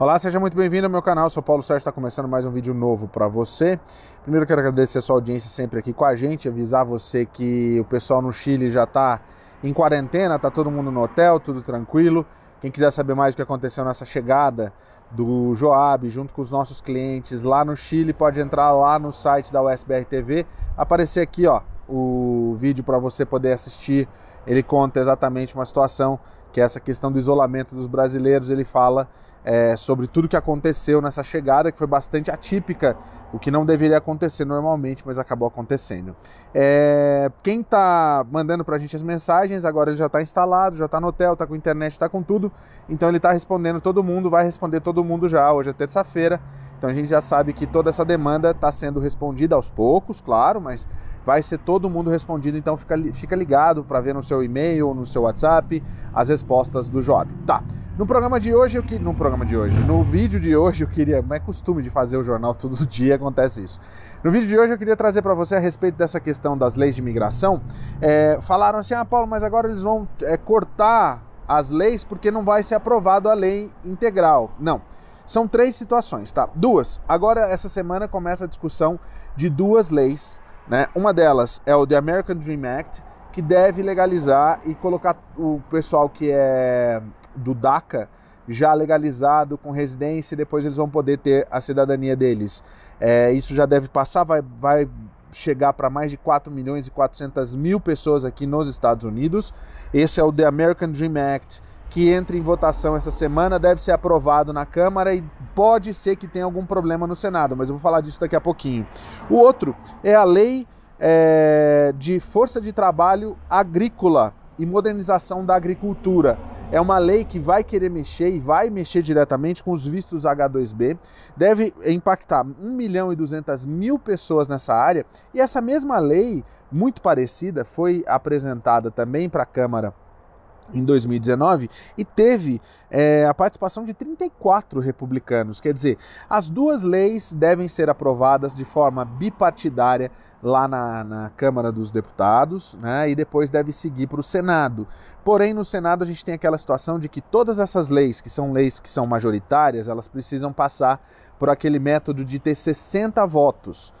Olá, seja muito bem-vindo ao meu canal. Eu sou Paulo Sérgio, está começando mais um vídeo novo para você. Primeiro quero agradecer a sua audiência sempre aqui com a gente, avisar você que o pessoal no Chile já está em quarentena, está todo mundo no hotel, tudo tranquilo. Quem quiser saber mais do que aconteceu nessa chegada do Joab junto com os nossos clientes lá no Chile, pode entrar lá no site da USBR TV, aparecer aqui, ó, o vídeo para você poder assistir. Ele conta exatamente uma situação que é essa questão do isolamento dos brasileiros, ele fala é, sobre tudo que aconteceu nessa chegada, que foi bastante atípica, o que não deveria acontecer normalmente, mas acabou acontecendo. É, quem está mandando para a gente as mensagens, agora ele já está instalado, já está no hotel, está com internet, está com tudo, então ele está respondendo todo mundo, vai responder todo mundo já, hoje é terça-feira, então a gente já sabe que toda essa demanda está sendo respondida aos poucos, claro, mas vai ser todo mundo respondido, então fica, fica ligado para ver no seu e-mail, no seu WhatsApp, as respostas do Job. Tá. No programa de hoje, eu que no programa de hoje, no vídeo de hoje eu queria, não é costume de fazer o jornal todo dia, acontece isso. No vídeo de hoje eu queria trazer para você a respeito dessa questão das leis de imigração. É, falaram assim, ah Paulo, mas agora eles vão é, cortar as leis porque não vai ser aprovado a lei integral. Não. São três situações, tá? Duas. Agora essa semana começa a discussão de duas leis, né? Uma delas é o The American Dream Act que deve legalizar e colocar o pessoal que é do DACA já legalizado, com residência, e depois eles vão poder ter a cidadania deles. É, isso já deve passar, vai, vai chegar para mais de 4 milhões e 400 mil pessoas aqui nos Estados Unidos. Esse é o The American Dream Act, que entra em votação essa semana, deve ser aprovado na Câmara e pode ser que tenha algum problema no Senado, mas eu vou falar disso daqui a pouquinho. O outro é a lei é, de força de trabalho agrícola e modernização da agricultura. É uma lei que vai querer mexer e vai mexer diretamente com os vistos H2B. Deve impactar 1 milhão e 200 mil pessoas nessa área. E essa mesma lei, muito parecida, foi apresentada também para a Câmara em 2019 e teve é, a participação de 34 republicanos. Quer dizer, as duas leis devem ser aprovadas de forma bipartidária lá na, na Câmara dos Deputados né, e depois deve seguir para o Senado. Porém, no Senado a gente tem aquela situação de que todas essas leis, que são leis que são majoritárias, elas precisam passar por aquele método de ter 60 votos.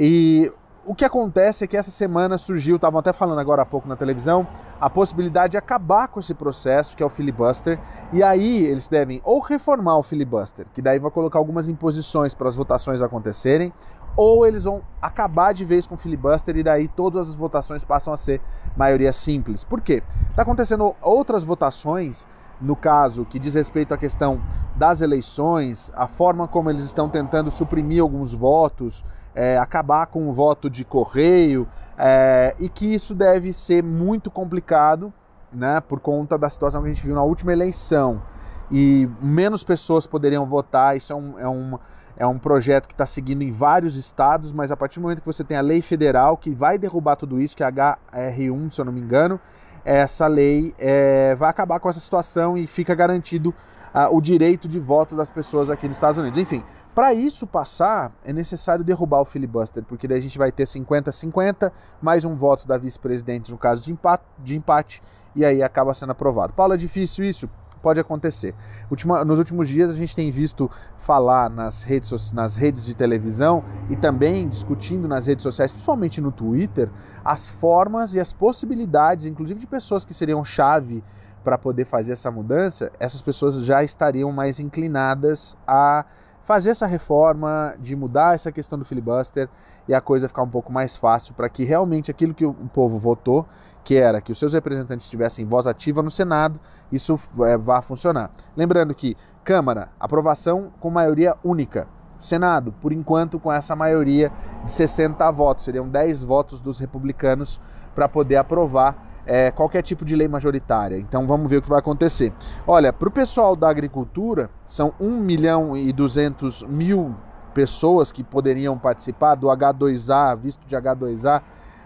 E o que acontece é que essa semana surgiu, estavam até falando agora há pouco na televisão, a possibilidade de acabar com esse processo, que é o filibuster, e aí eles devem ou reformar o filibuster, que daí vai colocar algumas imposições para as votações acontecerem, ou eles vão acabar de vez com o filibuster e daí todas as votações passam a ser maioria simples. Por quê? Está acontecendo outras votações no caso que diz respeito à questão das eleições, a forma como eles estão tentando suprimir alguns votos, é, acabar com o voto de correio, é, e que isso deve ser muito complicado, né, por conta da situação que a gente viu na última eleição. E menos pessoas poderiam votar, isso é, um, é uma é um projeto que está seguindo em vários estados, mas a partir do momento que você tem a lei federal que vai derrubar tudo isso, que é HR1, se eu não me engano, essa lei é, vai acabar com essa situação e fica garantido uh, o direito de voto das pessoas aqui nos Estados Unidos. Enfim, para isso passar, é necessário derrubar o filibuster, porque daí a gente vai ter 50-50, mais um voto da vice-presidente no caso de empate, de empate, e aí acaba sendo aprovado. Paulo, é difícil isso? pode acontecer. Ultima, nos últimos dias a gente tem visto falar nas redes, nas redes de televisão e também discutindo nas redes sociais, principalmente no Twitter, as formas e as possibilidades, inclusive de pessoas que seriam chave para poder fazer essa mudança, essas pessoas já estariam mais inclinadas a fazer essa reforma, de mudar essa questão do filibuster e a coisa ficar um pouco mais fácil para que realmente aquilo que o povo votou, que era que os seus representantes tivessem voz ativa no Senado, isso é, vá funcionar. Lembrando que Câmara, aprovação com maioria única. Senado, por enquanto, com essa maioria de 60 votos, seriam 10 votos dos republicanos para poder aprovar é, qualquer tipo de lei majoritária. Então vamos ver o que vai acontecer. Olha, para o pessoal da agricultura, são 1 milhão e 200 mil pessoas que poderiam participar do H2A, visto de H2A,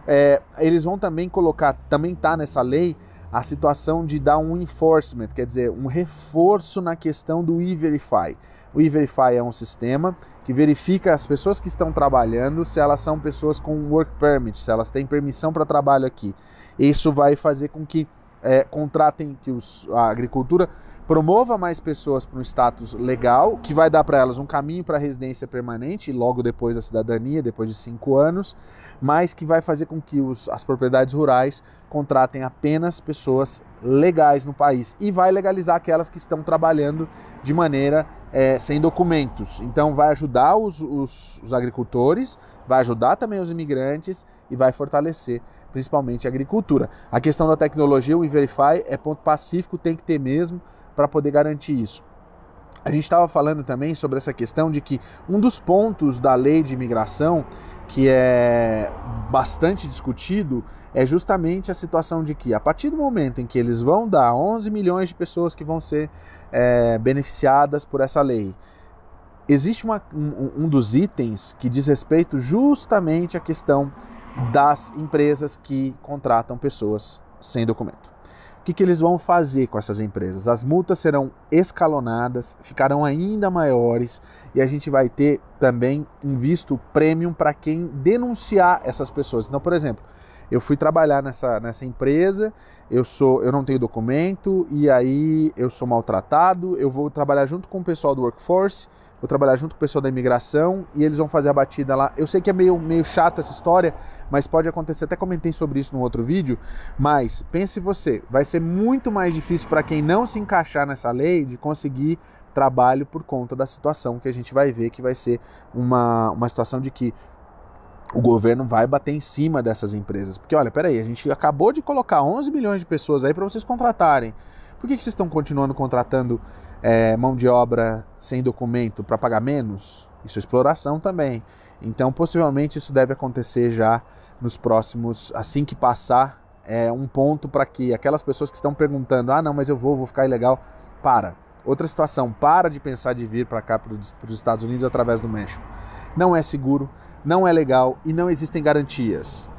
é, eles vão também colocar, também está nessa lei, a situação de dar um enforcement, quer dizer, um reforço na questão do e-verify. O e-verify é um sistema que verifica as pessoas que estão trabalhando, se elas são pessoas com work permit, se elas têm permissão para trabalho aqui. Isso vai fazer com que é, contratem, que os, a agricultura promova mais pessoas para um status legal, que vai dar para elas um caminho para a residência permanente, logo depois da cidadania, depois de cinco anos, mas que vai fazer com que os, as propriedades rurais contratem apenas pessoas legais no país e vai legalizar aquelas que estão trabalhando de maneira é, sem documentos. Então, vai ajudar os, os, os agricultores, vai ajudar também os imigrantes e vai fortalecer principalmente a agricultura. A questão da tecnologia, o Verify é ponto pacífico, tem que ter mesmo para poder garantir isso. A gente estava falando também sobre essa questão de que um dos pontos da lei de imigração que é bastante discutido é justamente a situação de que, a partir do momento em que eles vão dar 11 milhões de pessoas que vão ser é, beneficiadas por essa lei, existe uma, um, um dos itens que diz respeito justamente à questão das empresas que contratam pessoas sem documento. O que, que eles vão fazer com essas empresas? As multas serão escalonadas, ficarão ainda maiores e a gente vai ter também um visto premium para quem denunciar essas pessoas. Então, por exemplo, eu fui trabalhar nessa, nessa empresa, eu sou eu não tenho documento e aí eu sou maltratado, eu vou trabalhar junto com o pessoal do workforce, vou trabalhar junto com o pessoal da imigração e eles vão fazer a batida lá. Eu sei que é meio, meio chato essa história, mas pode acontecer, até comentei sobre isso no outro vídeo, mas pense você, vai ser muito mais difícil para quem não se encaixar nessa lei de conseguir trabalho por conta da situação que a gente vai ver que vai ser uma, uma situação de que o governo vai bater em cima dessas empresas. Porque, olha, peraí, a gente acabou de colocar 11 milhões de pessoas aí para vocês contratarem. Por que, que vocês estão continuando contratando é, mão de obra sem documento para pagar menos? Isso é exploração também. Então, possivelmente, isso deve acontecer já nos próximos, assim que passar, é um ponto para que aquelas pessoas que estão perguntando, ah, não, mas eu vou, vou ficar ilegal, para. Outra situação, para de pensar de vir para cá, para os Estados Unidos através do México não é seguro, não é legal e não existem garantias.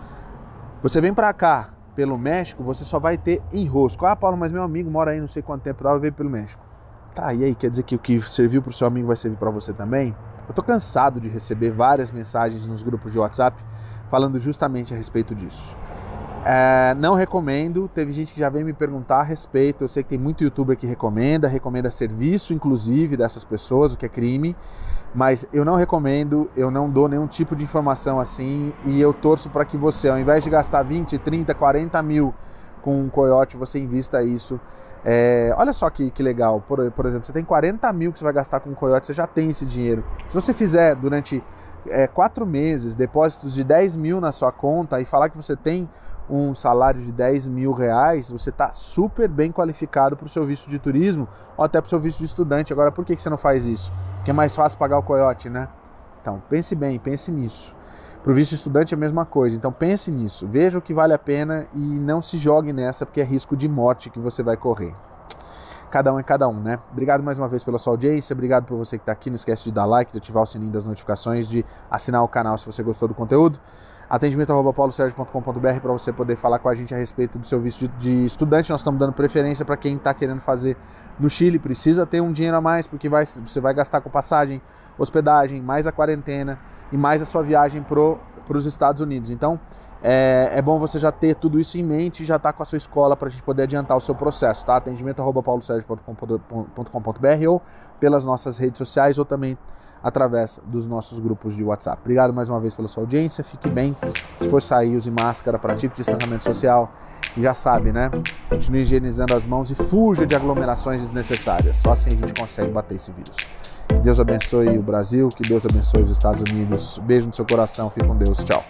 Você vem para cá pelo México, você só vai ter enrosco. Ah, Paulo, mas meu amigo mora aí não sei quanto tempo, dava veio pelo México. Tá, e aí, quer dizer que o que serviu para o seu amigo vai servir para você também? Eu tô cansado de receber várias mensagens nos grupos de WhatsApp falando justamente a respeito disso. É, não recomendo, teve gente que já veio me perguntar a respeito. Eu sei que tem muito youtuber que recomenda, recomenda serviço, inclusive, dessas pessoas, o que é crime, mas eu não recomendo, eu não dou nenhum tipo de informação assim e eu torço para que você, ao invés de gastar 20, 30, 40 mil com um coiote, você invista isso. É, olha só que, que legal, por, por, exemplo, você tem 40 mil que você vai gastar com um coiote, você já tem esse dinheiro. Se você fizer durante é, quatro meses depósitos de 10 mil na sua conta e falar que você tem um salário de 10 mil reais, você está super bem qualificado para o seu visto de turismo ou até para o seu visto de estudante. Agora, por que, que você não faz isso? Porque é mais fácil pagar o coiote, né? Então, pense bem, pense nisso. Para o visto de estudante é a mesma coisa, então pense nisso, veja o que vale a pena e não se jogue nessa, porque é risco de morte que você vai correr cada um é cada um, né? Obrigado mais uma vez pela sua audiência, obrigado por você que está aqui. Não esquece de dar like, de ativar o sininho das notificações, de assinar o canal se você gostou do conteúdo. Atendimento.paulosergio.com.br para você poder falar com a gente a respeito do seu visto de estudante. Nós estamos dando preferência para quem está querendo fazer no Chile. Precisa ter um dinheiro a mais, porque vai, você vai gastar com passagem, hospedagem, mais a quarentena e mais a sua viagem pro para os Estados Unidos. Então, é, é, bom você já ter tudo isso em mente e já estar tá com a sua escola para a gente poder adiantar o seu processo, tá? atendimento.paulosergio.com.br ou pelas nossas redes sociais ou também através dos nossos grupos de WhatsApp. Obrigado mais uma vez pela sua audiência, fique bem, se for sair, use máscara, pratique distanciamento social e já sabe, né? Continue higienizando as mãos e fuja de aglomerações desnecessárias, só assim a gente consegue bater esse vírus. Que Deus abençoe o Brasil, que Deus abençoe os Estados Unidos. Beijo no seu coração, fique com Deus, tchau.